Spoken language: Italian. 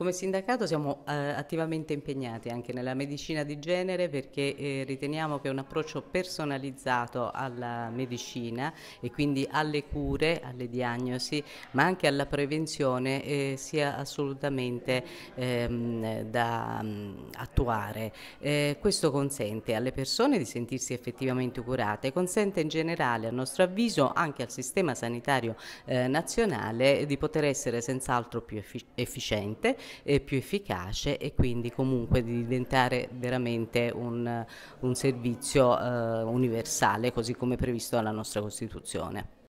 Come sindacato siamo eh, attivamente impegnati anche nella medicina di genere perché eh, riteniamo che un approccio personalizzato alla medicina e quindi alle cure, alle diagnosi, ma anche alla prevenzione eh, sia assolutamente ehm, da mh, mm, attuare. Eh, questo consente alle persone di sentirsi effettivamente curate, consente in generale a nostro avviso anche al sistema sanitario eh, nazionale di poter essere senz'altro più efficiente eh, più efficace e quindi comunque di diventare veramente un, un servizio eh, universale così come previsto dalla nostra Costituzione.